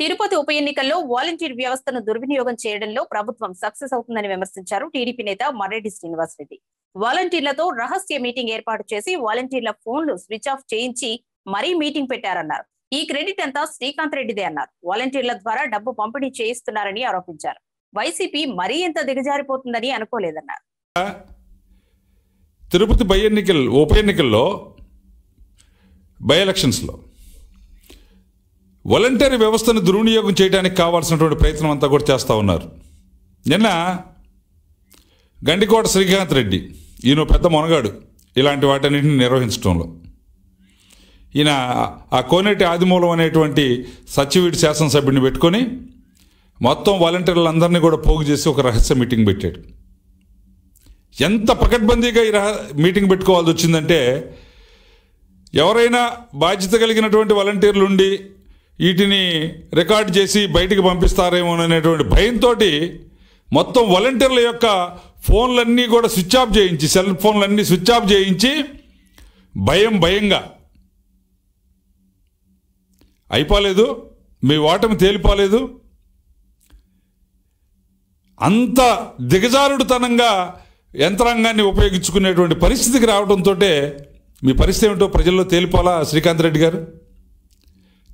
తిరుపతి ఉప ఎన్నికల్లో వాలంటీర్ వ్యవస్థను దుర్వినియోగం చేయడంలో ప్రభుత్వం సక్సెస్ అవుతుందని విమర్శించారు టీడీపీ నేత మర్రెడ్డి శ్రీనివాసరెడ్డి వాలంటీర్లతో రహస్య మీటింగ్ ఏర్పాటు చేసి వాలంటీర్ల ఫోన్లు స్విచ్ ఆఫ్ చేయించి మరీ మీటింగ్ పెట్టారన్నారు ఈ క్రెడిట్ అంతా శ్రీకాంత్ రెడ్డిదే అన్నారు వాలంటీర్ల ద్వారా డబ్బు పంపిణీ చేయిస్తున్నారని ఆరోపించారు వైసీపీ మరీ ఎంత దిగజారిపోతుందని అనుకోలేదన్నారు తిరుపతి బై ఎన్నికలు ఉప ఎన్నికల్లో బై ఎలక్షన్స్లో వాలంటరీ వ్యవస్థను దుర్వినియోగం చేయడానికి కావాల్సినటువంటి ప్రయత్నం అంతా కూడా చేస్తూ ఉన్నారు నిన్న గండికోట శ్రీకాంత్ రెడ్డి ఈయన పెద్ద మొనగాడు ఇలాంటి వాటన్నిటిని నిర్వహించడంలో ఈయన ఆ కోనేటి ఆదిమూలం అనేటువంటి సచివీడి శాసనసభ్యుడిని పెట్టుకొని మొత్తం వాలంటీర్లందరినీ కూడా పోగు చేసి ఒక రహస్య మీటింగ్ పెట్టాడు ఎంత పకడ్బందీగా ఈ రహ మీటింగ్ పెట్టుకోవాల్సి వచ్చిందంటే ఎవరైనా బాధ్యత కలిగినటువంటి వాలంటీర్లు ఉండి వీటిని రికార్డ్ చేసి బయటికి పంపిస్తారేమో అనేటువంటి భయంతో మొత్తం వాలంటీర్ల యొక్క ఫోన్లన్నీ కూడా స్విచ్ ఆఫ్ చేయించి సెల్ ఫోన్లన్నీ స్విచ్ ఆఫ్ చేయించి భయం భయంగా అయిపోలేదు మీ ఓటమి తేలిపోలేదు అంత దిగజారుడుతనంగా యంత్రాంగాన్ని ఉపయోగించుకునేటువంటి పరిస్థితికి రావడంతో మీ పరిస్థితి ఏమిటో ప్రజల్లో తేలిపోలా శ్రీకాంత్ రెడ్డి గారు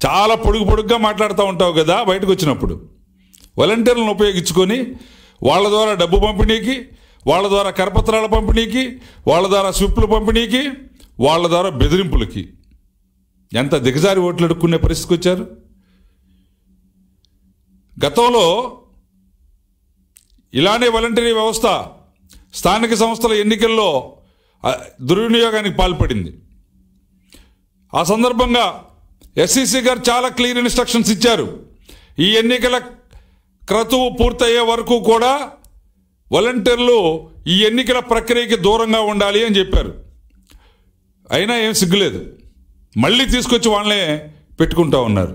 చాలా పొడుగు పొడుగ్గా మాట్లాడుతూ ఉంటావు కదా బయటకు వచ్చినప్పుడు వాలంటీర్లను ఉపయోగించుకొని వాళ్ళ ద్వారా డబ్బు పంపిణీకి వాళ్ళ ద్వారా కరపత్రాల పంపిణీకి వాళ్ళ ద్వారా స్విప్లు పంపిణీకి వాళ్ళ ద్వారా బెదిరింపులకి ఎంత దిగజారి ఓట్లు అడుక్కునే పరిస్థితికి వచ్చారు గతంలో ఇలానే వాలంటీరీ వ్యవస్థ స్థానిక సంస్థల ఎన్నికల్లో దుర్వినియోగానికి పాల్పడింది ఆ సందర్భంగా ఎస్సీసీ గారు చాలా క్లియర్ ఇన్స్ట్రక్షన్స్ ఇచ్చారు ఈ ఎన్నికల క్రతువు పూర్తయ్యే వరకు కూడా వలంటీర్లు ఈ ఎన్నికల ప్రక్రియకి దూరంగా ఉండాలి అని చెప్పారు అయినా ఏం సిగ్గులేదు మళ్ళీ తీసుకొచ్చి వాళ్ళనే పెట్టుకుంటా ఉన్నారు